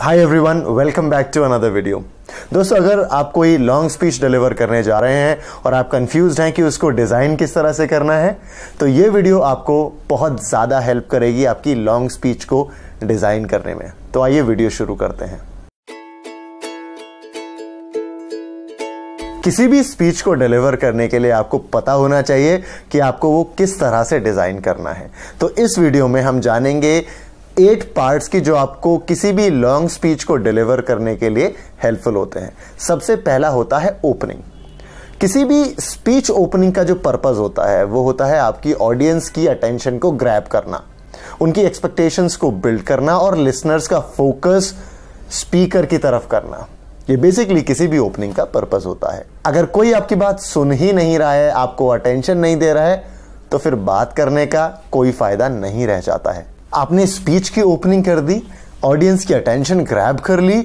hi everyone welcome back to another video दोस्तों अगर आप कोई लॉन्ग स्पीच डिलीवर करने जा रहे हैं और आप कंफ्यूज हैं कि उसको डिज़ाइन किस तरह से करना है तो ये वीडियो आपको बहुत ज़्यादा हेल्प करेगी आपकी लॉन्ग स्पीच को डिज़ाइन करने में तो आइए वीडियो शुरू करते हैं किसी भी स्पीच को डिलीवर करने के लिए आपको पता होना चाहिए कि आपको वो किस तरह से डिज़ाइन करना है तो इस वीडियो में हम जानेंगे एट पार्ट्स की जो आपको किसी भी लॉन्ग स्पीच को डिलीवर करने के लिए हेल्पफुल होते हैं सबसे पहला होता है ओपनिंग किसी भी स्पीच ओपनिंग का जो पर्पज़ होता है वो होता है आपकी ऑडियंस की अटेंशन को ग्रैप करना उनकी एक्सपेक्टेशंस को बिल्ड करना और लिसनर्स का फोकस स्पीकर की तरफ करना ये बेसिकली किसी भी ओपनिंग का पर्पज होता है अगर कोई आपकी बात सुन ही नहीं रहा है आपको अटेंशन नहीं दे रहा है तो फिर बात करने का कोई फायदा नहीं रह जाता है आपने स्पीच की ओपनिंग कर दी ऑडियंस की अटेंशन ग्रैब कर ली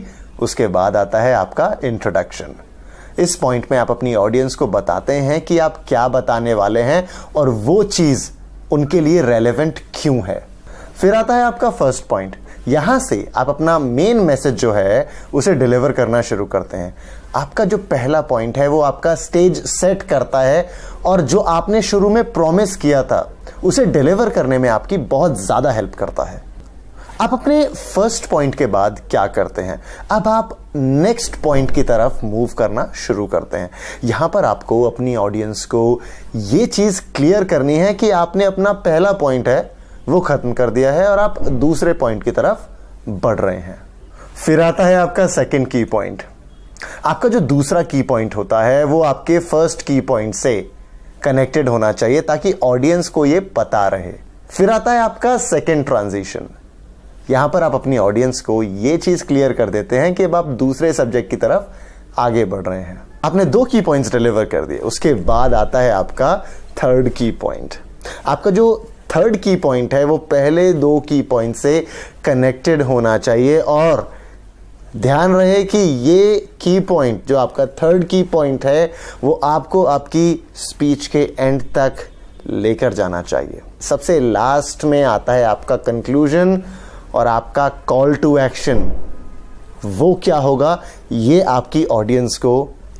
उसके बाद आता है आपका इंट्रोडक्शन इस पॉइंट में आप अपनी ऑडियंस को बताते हैं कि आप क्या बताने वाले हैं और वो चीज़ उनके लिए रेलेवेंट क्यों है फिर आता है आपका फर्स्ट पॉइंट यहां से आप अपना मेन मैसेज जो है उसे डिलीवर करना शुरू करते हैं आपका जो पहला पॉइंट है वो आपका स्टेज सेट करता है और जो आपने शुरू में प्रॉमिस किया था उसे डिलीवर करने में आपकी बहुत ज़्यादा हेल्प करता है आप अपने फर्स्ट पॉइंट के बाद क्या करते हैं अब आप नेक्स्ट पॉइंट की तरफ मूव करना शुरू करते हैं यहां पर आपको अपनी ऑडियंस को यह चीज़ क्लियर करनी है कि आपने अपना पहला पॉइंट है वो खत्म कर दिया है और आप दूसरे पॉइंट की तरफ बढ़ रहे हैं फिर आता है आपका सेकेंड की पॉइंट आपका जो दूसरा की पॉइंट होता है वो आपके फर्स्ट की पॉइंट से कनेक्टेड होना चाहिए ताकि ऑडियंस को ये पता रहे फिर आता है आपका सेकेंड ट्रांजिशन यहां पर आप अपनी ऑडियंस को ये चीज क्लियर कर देते हैं कि अब आप दूसरे सब्जेक्ट की तरफ आगे बढ़ रहे हैं आपने दो की पॉइंट्स डिलीवर कर दिए उसके बाद आता है आपका थर्ड की पॉइंट आपका जो थर्ड की पॉइंट है वो पहले दो की पॉइंट से कनेक्टेड होना चाहिए और ध्यान रहे कि ये की पॉइंट जो आपका थर्ड की पॉइंट है वो आपको आपकी स्पीच के एंड तक लेकर जाना चाहिए सबसे लास्ट में आता है आपका कंक्लूजन और आपका कॉल टू एक्शन वो क्या होगा ये आपकी ऑडियंस को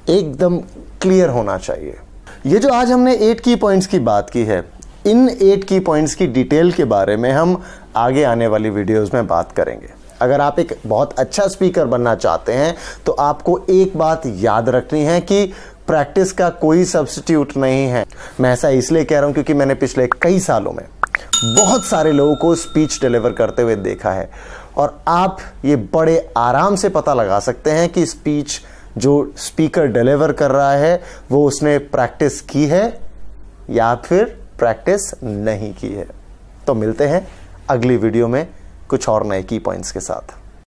एकदम क्लियर होना चाहिए ये जो आज हमने एट की पॉइंट्स की बात की है इन एट की पॉइंट्स की डिटेल के बारे में हम आगे आने वाली वीडियोस में बात करेंगे अगर आप एक बहुत अच्छा स्पीकर बनना चाहते हैं तो आपको एक बात याद रखनी है कि प्रैक्टिस का कोई सब्सटीट्यूट नहीं है मैं ऐसा इसलिए कह रहा हूं क्योंकि मैंने पिछले कई सालों में बहुत सारे लोगों को स्पीच डिलीवर करते हुए देखा है और आप ये बड़े आराम से पता लगा सकते हैं कि स्पीच जो स्पीकर डिलीवर कर रहा है वो उसने प्रैक्टिस की है या फिर प्रैक्टिस नहीं की है तो मिलते हैं अगली वीडियो में कुछ और नए की पॉइंट्स के साथ